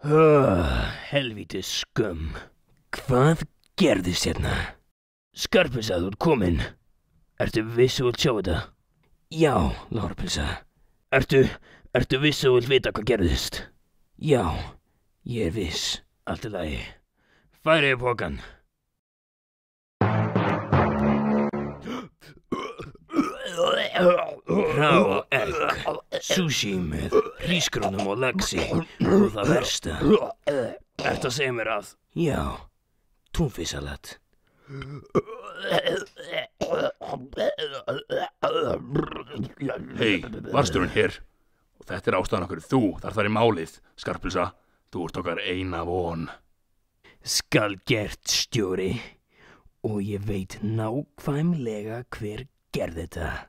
Helvítið skum. Hvað gerðist hérna? Skarpins að þú ert komin. Ertu viss og vilt sjá þetta? Já, Lárpilsa. Ertu, ertu viss og vilt vita hvað gerðist? Já, ég er viss. Allt er lagi. Færið upp hókan. Ráa egg, sushi með hlýskrunum og lagsi og það versta. Þetta segir mér að... Já, túnfisalat. Hei, varsturinn hér. Og þetta er ástæðan okkur. Þú þarf þar í málið, skarpilsa. Þú ert okkar eina von. Skal gert, stjóri. Og ég veit nákvæmlega hver gerði þetta.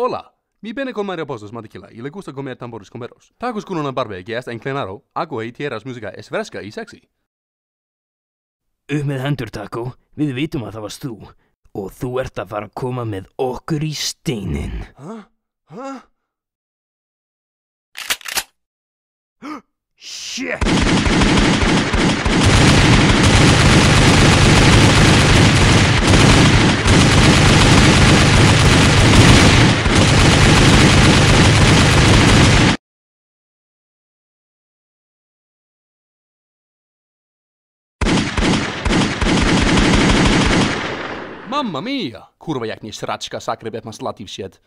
Hola, mi viene con Mario Pozos Mantequilla y le gusta comer tambores con perros. Tacos con una barba que está inclinado, agua y tierras música es fresca y sexy. Upp með hendur, Taco. Við vitum að það varst þú. Og þú ert að fara að koma með okkur í steinin. Hæ? Hæ? Shit! Mamma mia! Kurwa, jak nie sraczka, sakrybet maslativ shit.